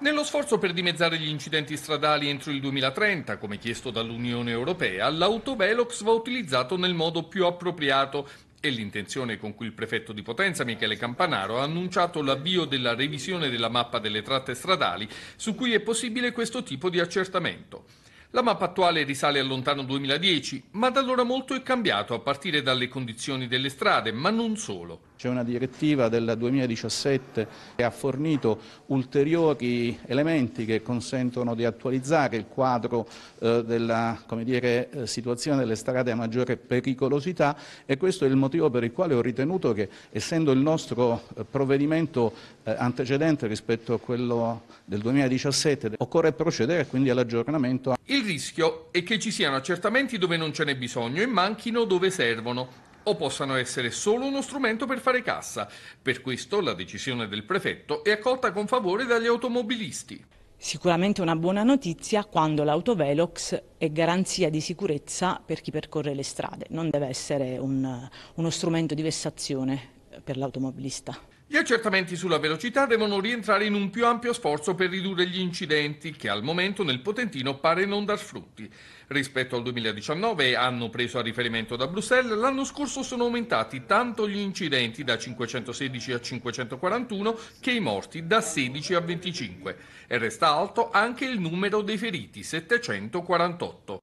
Nello sforzo per dimezzare gli incidenti stradali entro il 2030, come chiesto dall'Unione Europea, l'autovelox va utilizzato nel modo più appropriato e l'intenzione con cui il prefetto di Potenza, Michele Campanaro, ha annunciato l'avvio della revisione della mappa delle tratte stradali su cui è possibile questo tipo di accertamento. La mappa attuale risale al lontano 2010, ma da allora molto è cambiato a partire dalle condizioni delle strade, ma non solo. C'è una direttiva del 2017 che ha fornito ulteriori elementi che consentono di attualizzare il quadro eh, della dire, eh, situazione delle strade a maggiore pericolosità e questo è il motivo per il quale ho ritenuto che essendo il nostro eh, provvedimento eh, antecedente rispetto a quello del 2017 occorre procedere quindi all'aggiornamento il rischio è che ci siano accertamenti dove non ce n'è bisogno e manchino dove servono o possano essere solo uno strumento per fare cassa. Per questo la decisione del prefetto è accolta con favore dagli automobilisti. Sicuramente una buona notizia quando l'autovelox è garanzia di sicurezza per chi percorre le strade, non deve essere un, uno strumento di vessazione per l'automobilista. Gli accertamenti sulla velocità devono rientrare in un più ampio sforzo per ridurre gli incidenti, che al momento nel Potentino pare non dar frutti. Rispetto al 2019, anno preso a riferimento da Bruxelles, l'anno scorso sono aumentati tanto gli incidenti da 516 a 541 che i morti da 16 a 25 e resta alto anche il numero dei feriti 748.